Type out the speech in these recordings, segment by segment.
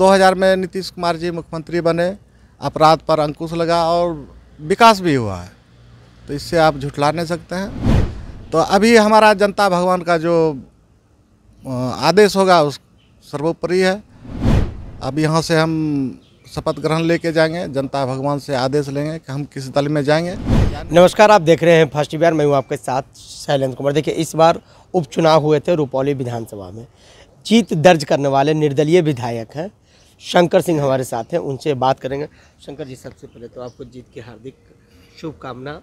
2000 में नीतीश कुमार जी मुख्यमंत्री बने अपराध पर अंकुश लगा और विकास भी हुआ है तो इससे आप झुठला नहीं सकते हैं तो अभी हमारा जनता भगवान का जो आदेश होगा उस सर्वोपरि है अब यहाँ से हम शपथ ग्रहण लेके जाएंगे जनता भगवान से आदेश लेंगे कि हम किस दल में जाएंगे नमस्कार आप देख रहे हैं फर्स्ट बिहार मैं हूँ आपके साथ शैलेंद्र कुमार देखिए इस बार उपचुनाव हुए थे रुपौली विधानसभा में जीत दर्ज करने वाले निर्दलीय विधायक हैं शंकर सिंह हमारे साथ हैं उनसे बात करेंगे शंकर जी सबसे पहले तो आपको जीत की हार्दिक शुभकामना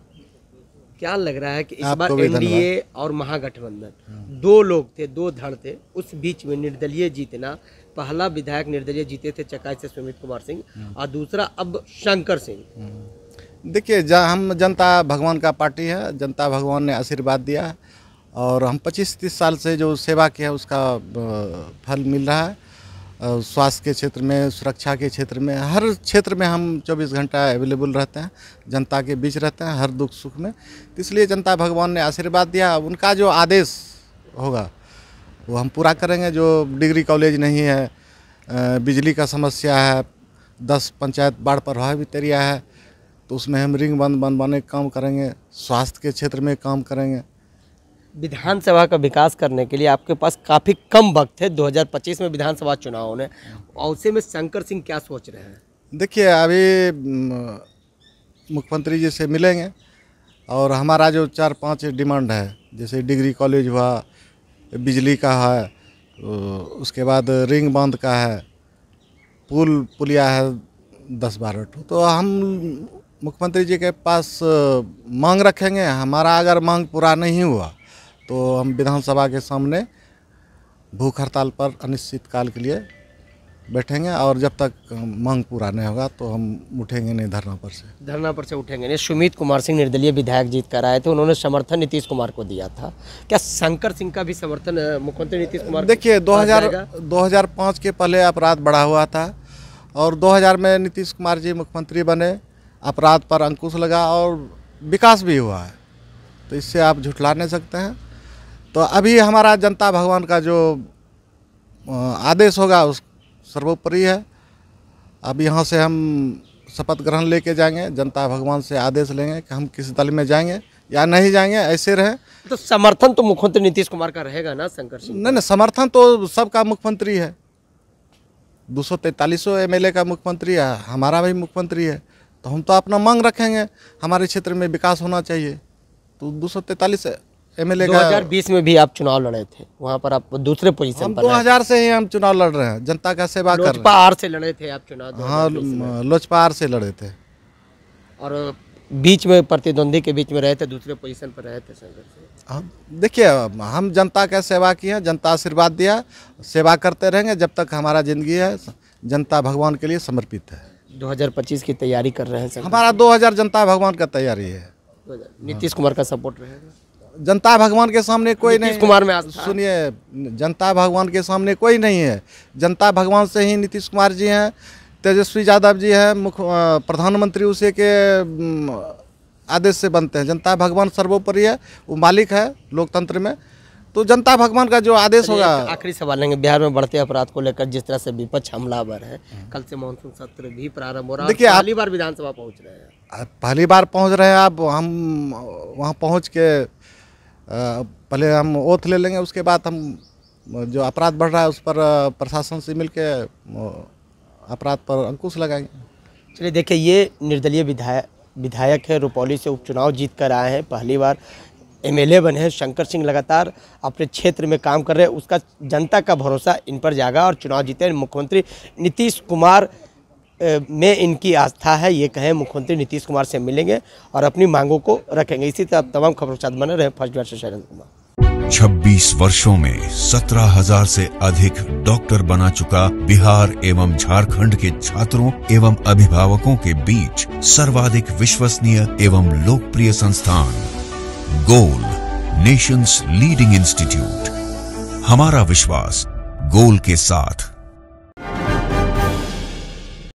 क्या लग रहा है कि इस बार एनडीए और महागठबंधन दो लोग थे दो धड़ थे उस बीच में निर्दलीय जीतना पहला विधायक निर्दलीय जीते थे चकाई से सुमित कुमार सिंह और दूसरा अब शंकर सिंह देखिए जहाँ हम जनता भगवान का पार्टी है जनता भगवान ने आशीर्वाद दिया है और हम 25-30 साल से जो सेवा किया उसका फल मिल रहा है स्वास्थ्य के क्षेत्र में सुरक्षा के क्षेत्र में हर क्षेत्र में हम 24 घंटा अवेलेबल रहते हैं जनता के बीच रहते हैं हर दुख सुख में तो इसलिए जनता भगवान ने आशीर्वाद दिया उनका जो आदेश होगा वो हम पूरा करेंगे जो डिग्री कॉलेज नहीं है बिजली का समस्या है दस पंचायत बाढ़ प्रभावित एरिया है तो उसमें हम रिंग बंद बनवाने काम करेंगे स्वास्थ्य के क्षेत्र में काम करेंगे विधानसभा का विकास करने के लिए आपके पास काफ़ी कम वक्त है 2025 में विधानसभा चुनाव होने और उसे में शंकर सिंह क्या सोच रहे हैं देखिए अभी मुख्यमंत्री जी से मिलेंगे और हमारा जो चार पांच डिमांड है जैसे डिग्री कॉलेज हुआ बिजली का है उसके बाद रिंग बांध का है पुल पुलिया है दस बारह टू तो हम मुख्यमंत्री जी के पास मांग रखेंगे हमारा अगर मांग पूरा नहीं हुआ तो हम विधानसभा के सामने भूख हड़ताल पर अनिश्चितकाल के लिए बैठेंगे और जब तक मांग पूरा नहीं होगा तो हम उठेंगे नहीं धरना पर से धरना पर से उठेंगे नहीं सुमित कुमार सिंह निर्दलीय विधायक जीत कर आए थे उन्होंने समर्थन नीतीश कुमार को दिया था क्या शंकर सिंह का भी समर्थन मुख्यमंत्री नीतीश कुमार देखिए 2000 2005 के पहले अपराध बढ़ा हुआ था और 2000 में नीतीश कुमार जी मुख्यमंत्री बने अपराध पर अंकुश लगा और विकास भी हुआ है तो इससे आप झुठला नहीं सकते हैं तो अभी हमारा जनता भगवान का जो आदेश होगा उस सर्वोपरि है अब यहाँ से हम शपथ ग्रहण लेके जाएंगे जनता भगवान से आदेश लेंगे कि हम किस दल में जाएंगे या नहीं जाएंगे ऐसे रहे तो समर्थन तो मुख्यमंत्री नीतीश कुमार का रहेगा ना शंकर सिंह नहीं नहीं समर्थन तो सबका मुख्यमंत्री है दो सौ तैंतालीसों एम का मुख्यमंत्री है हमारा भी मुख्यमंत्री है तो हम तो अपना मांग रखेंगे हमारे क्षेत्र में विकास होना चाहिए तो दो सौ तैंतालीस एमएलए का 2020 में भी आप चुनाव लड़े थे वहाँ पर आप दूसरे पोजीशन हम दो हजार से ही हम चुनाव लड़ रहे हैं जनता का सेवा कर लोजपा आर से लड़े थे आप चुनाव हाँ लोजपा आर से लड़े थे और बीच में प्रतिद्वंदी के बीच में रहे थे दूसरे पोजीशन पर रहे थे हम देखिए हम जनता का सेवा किए हैं जनता आशीर्वाद दिया सेवा करते रहेंगे जब तक हमारा जिंदगी है जनता भगवान के लिए समर्पित है 2025 की तैयारी कर रहे हैं हमारा 2000 जनता भगवान का तैयारी है नीतीश कुमार का सपोर्ट रहेगा जनता भगवान के सामने कोई नहीं कुमार में सुनिए जनता भगवान के सामने कोई नहीं है जनता भगवान से ही नीतीश कुमार जी हैं तेजस्वी यादव जी हैं मुख प्रधानमंत्री उसे के आदेश से बनते हैं जनता भगवान सर्वोपरि है वो मालिक है लोकतंत्र में तो जनता भगवान का जो आदेश होगा आखिरी सवाल लेंगे बिहार में बढ़ते अपराध को लेकर जिस तरह से विपक्ष हमलावर है कल से मानसून सत्र भी प्रारंभ हो रहा है पहली बार विधानसभा पहुंच रहे हैं पहली बार पहुंच रहे हैं आप हम वहाँ पहुंच के पहले हम ओथ ले लेंगे उसके बाद हम जो अपराध बढ़ रहा है उस पर प्रशासन से मिल के अपराध पर अंकुश लगाएंगे चलिए देखिए ये निर्दलीय विधायक विधायक है रुपौली से उपचुनाव जीत कर आए हैं पहली बार एमएलए बने हैं शंकर सिंह लगातार अपने क्षेत्र में काम कर रहे हैं उसका जनता का भरोसा इन पर जागा और चुनाव जीते मुख्यमंत्री नीतीश कुमार में इनकी आस्था है ये कहें मुख्यमंत्री नीतीश कुमार से मिलेंगे और अपनी मांगों को रखेंगे इसी तरह तमाम खबरों के साथ बने रहे फर्स्ट से शैलेंद्र कुमार छब्बीस वर्षों में सत्रह हजार से अधिक डॉक्टर बना चुका बिहार एवं झारखंड के छात्रों एवं अभिभावकों के बीच सर्वाधिक विश्वसनीय एवं लोकप्रिय संस्थान गोल नेशंस लीडिंग इंस्टीट्यूट हमारा विश्वास गोल के साथ